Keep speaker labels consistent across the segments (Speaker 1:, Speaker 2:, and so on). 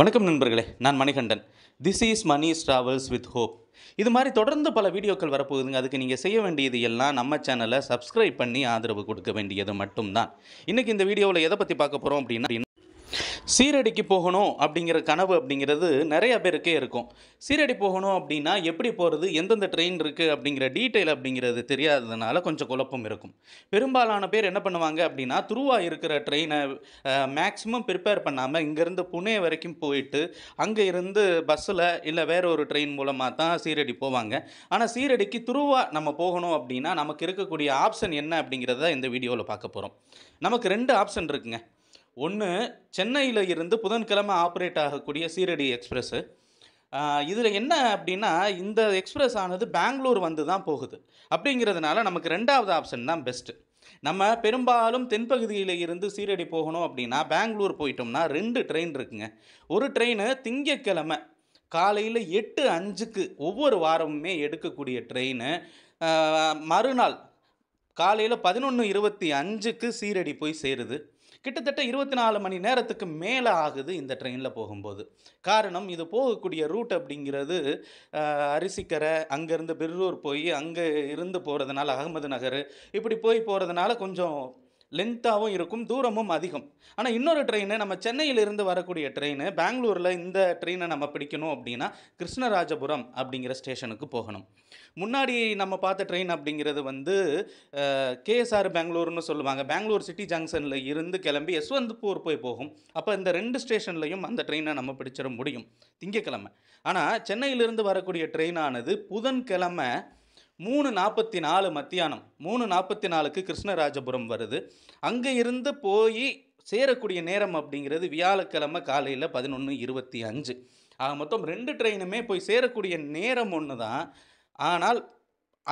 Speaker 1: வணக்கம் நண்பர்களே நான் Manikandan this is Mani travels with hope இது மாதிரி தொடர்ந்து பல வீடியோக்கள் வரப்போகுதுங்க அதுக்கு நீங்கள் செய்ய வேண்டியது எல்லாம் நம்ம சேனலை சப்ஸ்கிரைப் பண்ணி ஆதரவு கொடுக்க வேண்டியது மட்டும்தான் இன்றைக்கி இந்த வீடியோவில் எதை பற்றி பார்க்க போகிறோம் அப்படின்னா சீரடிக்கு போகணும் அப்படிங்கிற கனவு அப்படிங்கிறது நிறைய பேருக்கே இருக்கும் சீரடி போகணும் அப்படின்னா எப்படி போகிறது எந்தெந்த ட்ரெயின் இருக்குது அப்படிங்கிற டீட்டெயில் அப்படிங்கிறது தெரியாததுனால கொஞ்சம் குழப்பம் இருக்கும் பெரும்பாலான பேர் என்ன பண்ணுவாங்க அப்படின்னா துருவா இருக்கிற ட்ரெயினை மேக்ஸிமம் ப்ரிப்பேர் பண்ணாமல் இங்கேருந்து புனே வரைக்கும் போயிட்டு அங்கே இருந்து பஸ்ஸில் இல்லை வேற ஒரு ட்ரெயின் மூலமாக தான் சீரடி போவாங்க ஆனால் சீரடிக்கு துருவா நம்ம போகணும் அப்படின்னா நமக்கு இருக்கக்கூடிய ஆப்ஷன் என்ன அப்படிங்கிறத இந்த வீடியோவில் பார்க்க போகிறோம் நமக்கு ரெண்டு ஆப்ஷன் இருக்குங்க ஒன்று சென்னையில் இருந்து புதன்கிழமை ஆப்ரேட் ஆகக்கூடிய சீரடி எக்ஸ்பிரஸ்ஸு இதில் என்ன அப்படின்னா இந்த எக்ஸ்பிரஸ் ஆனது பெங்களூர் வந்து தான் போகுது அப்படிங்கிறதுனால நமக்கு ரெண்டாவது ஆப்ஷன் தான் பெஸ்ட்டு நம்ம பெரும்பாலும் தென்பகுதியில் இருந்து சீரடி போகணும் அப்படின்னா பெங்களூர் போயிட்டோம்னா ரெண்டு ட்ரெயின் இருக்குங்க ஒரு ட்ரெயின் திங்கக்கிழமை காலையில் எட்டு அஞ்சுக்கு ஒவ்வொரு வாரமுமே எடுக்கக்கூடிய ட்ரெயின் மறுநாள் காலையில் பதினொன்று இருபத்தி அஞ்சுக்கு சீரடி போய் சேருது கிட்டத்தட்ட இருபத்தி நாலு மணி நேரத்துக்கு மேலே ஆகுது இந்த ட்ரெயினில் போகும்போது காரணம் இது போகக்கூடிய ரூட் அப்படிங்கிறது அரிசிக்கரை அங்கேருந்து பிர்ரூர் போய் அங்கே இருந்து போகிறதுனால அகமது நகர் இப்படி போய் போகிறதுனால கொஞ்சம் லென்த்தாகவும் இருக்கும் தூரமும் அதிகம் ஆனால் இன்னொரு ட்ரெயின் நம்ம சென்னையிலிருந்து வரக்கூடிய ட்ரெயின் பெங்களூரில் இந்த ட்ரெயினை நம்ம பிடிக்கணும் அப்படின்னா கிருஷ்ணராஜபுரம் அப்படிங்கிற ஸ்டேஷனுக்கு போகணும் முன்னாடி நம்ம பார்த்த ட்ரெயின் அப்படிங்கிறது வந்து கேஎஸ்ஆர் பெங்களூர்னு சொல்லுவாங்க பெங்களூர் சிட்டி ஜங்ஷனில் இருந்து கிளம்பி யஸ்வந்த்பூர் போய் போகும் அப்போ இந்த ரெண்டு ஸ்டேஷன்லையும் அந்த ட்ரெயினை நம்ம பிடிச்சிட முடியும் திங்கக்கிழமை ஆனால் சென்னையிலிருந்து வரக்கூடிய ட்ரெயினானது புதன்கிழமை மூணு நாற்பத்தி நாலு மத்தியானம் மூணு நாற்பத்தி நாலுக்கு கிருஷ்ணராஜபுரம் வருது அங்கே இருந்து போய் சேரக்கூடிய நேரம் அப்படிங்கிறது வியாழக்கிழமை காலையில் பதினொன்று இருபத்தி அஞ்சு ஆக மொத்தம் ரெண்டு ட்ரெயினுமே போய் சேரக்கூடிய நேரம் ஒன்று தான் ஆனால்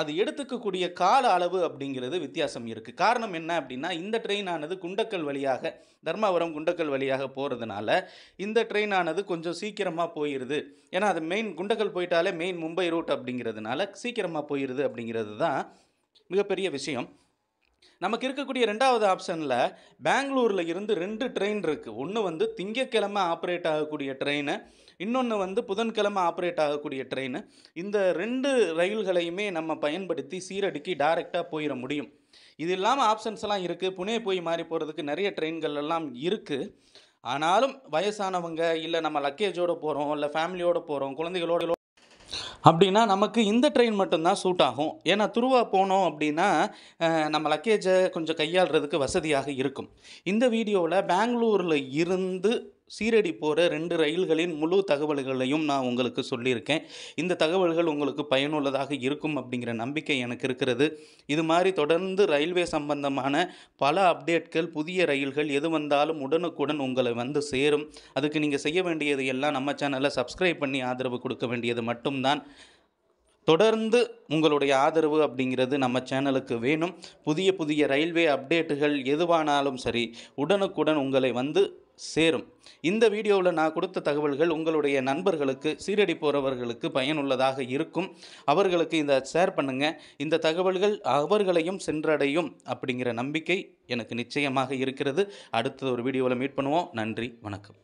Speaker 1: அது எடுத்துக்கக்கூடிய கால அளவு அப்படிங்கிறது வித்தியாசம் இருக்குது காரணம் என்ன அப்படின்னா இந்த ட்ரெயின் ஆனது குண்டக்கல் வழியாக தர்மாபுரம் குண்டக்கல் வழியாக போகிறதுனால இந்த ட்ரெயின் ஆனது கொஞ்சம் சீக்கிரமாக போயிடுது ஏன்னா அது மெயின் குண்டக்கல் போயிட்டாலே மெயின் மும்பை ரூட் அப்படிங்கிறதுனால சீக்கிரமாக போயிடுது அப்படிங்கிறது தான் மிகப்பெரிய விஷயம் நமக்கு இருக்கக்கூடிய ரெண்டாவது ஆப்ஷனில் பெங்களூரில் இருந்து ரெண்டு ட்ரெயின் இருக்குது ஒன்று வந்து திங்கக்கிழமை ஆப்ரேட் ஆகக்கூடிய ட்ரெயினு இன்னொன்று வந்து புதன்கிழமை ஆப்ரேட் ஆகக்கூடிய ட்ரெயினு இந்த ரெண்டு ரயில்களையுமே நம்ம பயன்படுத்தி சீரடிக்கு டைரெக்டாக போயிட முடியும் இது இல்லாமல் ஆப்ஷன்ஸ் எல்லாம் இருக்குது புனே போய் மாறி போகிறதுக்கு நிறைய ட்ரெயின்கள் எல்லாம் இருக்குது ஆனாலும் வயசானவங்க இல்லை நம்ம லக்கேஜோடு போகிறோம் இல்லை ஃபேமிலியோடு போகிறோம் குழந்தைகளோட அப்படின்னா நமக்கு இந்த ட்ரெயின் மட்டும்தான் சூட் ஆகும் ஏன்னா துருவா போனோம் அப்படின்னா நம்ம லக்கேஜை கொஞ்சம் கையாளுறதுக்கு வசதியாக இருக்கும் இந்த வீடியோவில் பெங்களூரில் இருந்து சீரடி போகிற ரெண்டு ரயில்களின் முழு தகவல்களையும் நான் உங்களுக்கு சொல்லியிருக்கேன் இந்த தகவல்கள் உங்களுக்கு பயனுள்ளதாக இருக்கும் அப்படிங்கிற நம்பிக்கை எனக்கு இருக்கிறது இது மாதிரி தொடர்ந்து ரயில்வே சம்பந்தமான பல அப்டேட்கள் புதிய ரயில்கள் எது வந்தாலும் உடனுக்குடன் உங்களை வந்து சேரும் அதுக்கு நீங்கள் செய்ய வேண்டியது எல்லாம் நம்ம சேனலை சப்ஸ்கிரைப் பண்ணி ஆதரவு கொடுக்க வேண்டியது மட்டும்தான் தொடர்ந்து உங்களுடைய ஆதரவு அப்படிங்கிறது நம்ம சேனலுக்கு வேணும் புதிய புதிய ரயில்வே அப்டேட்டுகள் எதுவானாலும் சரி உடனுக்குடன் உங்களை வந்து சேரும் இந்த வீடியோவில் நான் கொடுத்த தகவல்கள் உங்களுடைய நண்பர்களுக்கு சீரடி போகிறவர்களுக்கு பயனுள்ளதாக இருக்கும் அவர்களுக்கு இந்த ஷேர் பண்ணுங்கள் இந்த தகவல்கள் அவர்களையும் சென்றடையும் அப்படிங்கிற நம்பிக்கை எனக்கு நிச்சயமாக இருக்கிறது அடுத்தது ஒரு வீடியோவில் மீட் பண்ணுவோம் நன்றி வணக்கம்